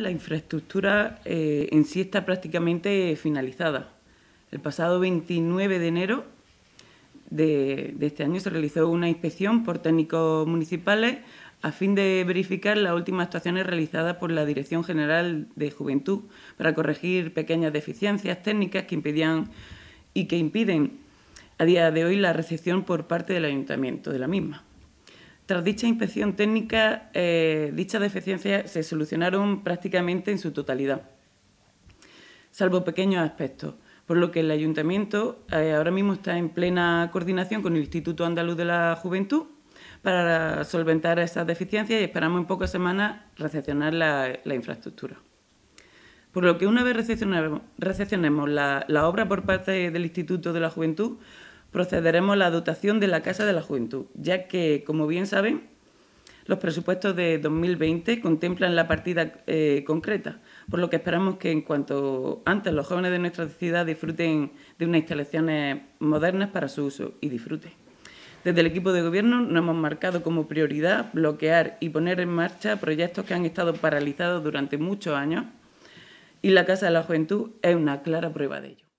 la infraestructura eh, en sí está prácticamente finalizada. El pasado 29 de enero de, de este año se realizó una inspección por técnicos municipales a fin de verificar las últimas actuaciones realizadas por la Dirección General de Juventud para corregir pequeñas deficiencias técnicas que impedían y que impiden a día de hoy la recepción por parte del ayuntamiento de la misma. Tras dicha inspección técnica, eh, dichas deficiencias se solucionaron prácticamente en su totalidad, salvo pequeños aspectos, por lo que el ayuntamiento eh, ahora mismo está en plena coordinación con el Instituto Andaluz de la Juventud para solventar esas deficiencias y esperamos en pocas semanas recepcionar la, infraestructura. Por lo que una vez recepcionemos, la obra por parte del Instituto de la Juventud, procederemos a la dotación de la Casa de la Juventud, ya que, como bien saben, los presupuestos de 2020 contemplan la partida eh, concreta, por lo que esperamos que en cuanto antes los jóvenes de nuestra ciudad disfruten de unas instalaciones modernas para su uso y disfruten. Desde el equipo de gobierno nos hemos marcado como prioridad bloquear y poner en marcha proyectos que han estado paralizados durante muchos años y la Casa de la Juventud es una clara prueba de ello.